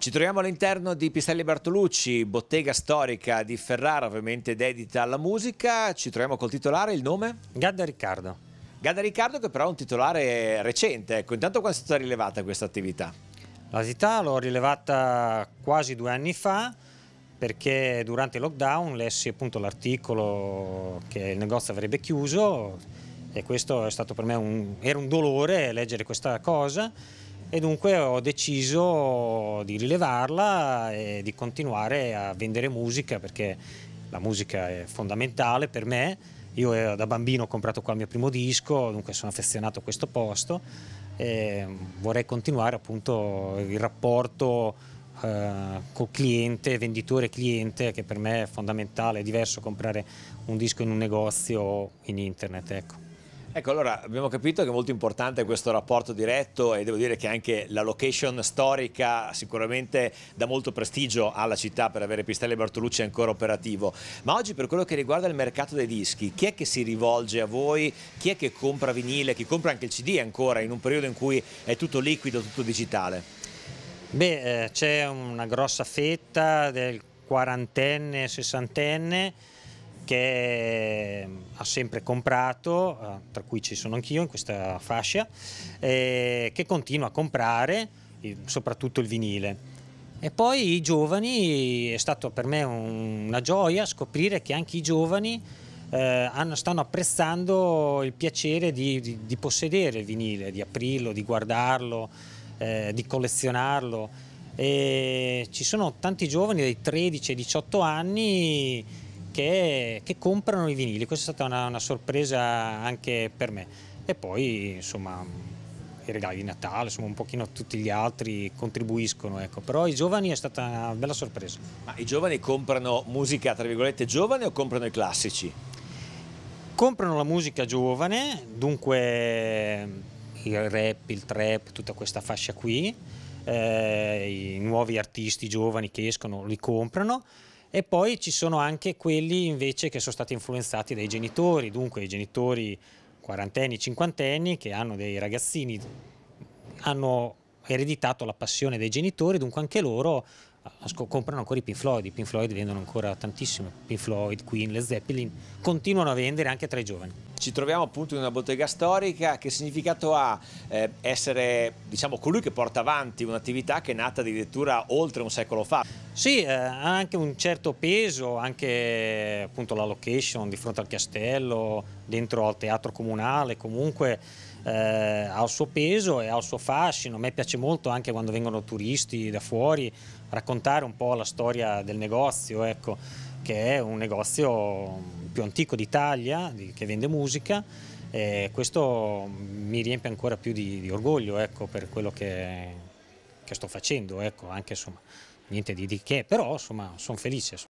Ci troviamo all'interno di Pistelli Bartolucci, bottega storica di Ferrara, ovviamente dedita alla musica. Ci troviamo col titolare, il nome? Gadda Riccardo. Gadda Riccardo che però è un titolare recente. Ecco, intanto quando è stata rilevata questa attività? La città l'ho rilevata quasi due anni fa perché durante il lockdown lessi l'articolo che il negozio avrebbe chiuso e questo è stato per me un, era un dolore leggere questa cosa e dunque ho deciso di rilevarla e di continuare a vendere musica perché la musica è fondamentale per me. Io eh, da bambino ho comprato qua il mio primo disco, dunque sono affezionato a questo posto e vorrei continuare appunto il rapporto eh, col cliente, venditore-cliente, che per me è fondamentale, è diverso comprare un disco in un negozio o in internet. Ecco. Ecco, allora abbiamo capito che è molto importante questo rapporto diretto e devo dire che anche la location storica sicuramente dà molto prestigio alla città per avere Pistelli Bartolucci ancora operativo. Ma oggi per quello che riguarda il mercato dei dischi, chi è che si rivolge a voi? Chi è che compra vinile? Chi compra anche il CD ancora in un periodo in cui è tutto liquido, tutto digitale? Beh, eh, c'è una grossa fetta del quarantenne, sessantenne che ha sempre comprato, eh, tra cui ci sono anch'io in questa fascia, eh, che continua a comprare soprattutto il vinile. E poi i giovani, è stato per me un, una gioia scoprire che anche i giovani eh, hanno, stanno apprezzando il piacere di, di, di, possedere il vinile, di aprirlo, di guardarlo, eh, di collezionarlo. E ci sono tanti giovani dai 13 ai 18 anni che, che comprano i vinili, questa è stata una, una sorpresa anche per me e poi insomma i regali di Natale, insomma un pochino tutti gli altri contribuiscono, ecco. però i giovani è stata una bella sorpresa. Ma i giovani comprano musica tra virgolette giovane o comprano i classici? Comprano la musica giovane, dunque il rap, il trap, tutta questa fascia qui, eh, i nuovi artisti giovani che escono li comprano, e poi ci sono anche quelli invece che sono stati influenzati dai genitori, dunque i genitori quarantenni, cinquantenni che hanno dei ragazzini, hanno ereditato la passione dei genitori, dunque anche loro comprano ancora i Pink Floyd, i Pink Floyd vendono ancora tantissimo, Pink Floyd, Queen, le Zeppelin, continuano a vendere anche tra i giovani. Ci troviamo appunto in una bottega storica, che significato ha eh, essere diciamo, colui che porta avanti un'attività che è nata addirittura oltre un secolo fa? Sì, eh, ha anche un certo peso, anche appunto la location di fronte al castello, dentro al teatro comunale, comunque eh, ha il suo peso e ha il suo fascino. A me piace molto anche quando vengono turisti da fuori raccontare un po' la storia del negozio, ecco, che è un negozio più antico d'Italia che vende musica. E questo mi riempie ancora più di, di orgoglio ecco, per quello che, che sto facendo, ecco, anche insomma, niente di, di che, però sono felice. Insomma.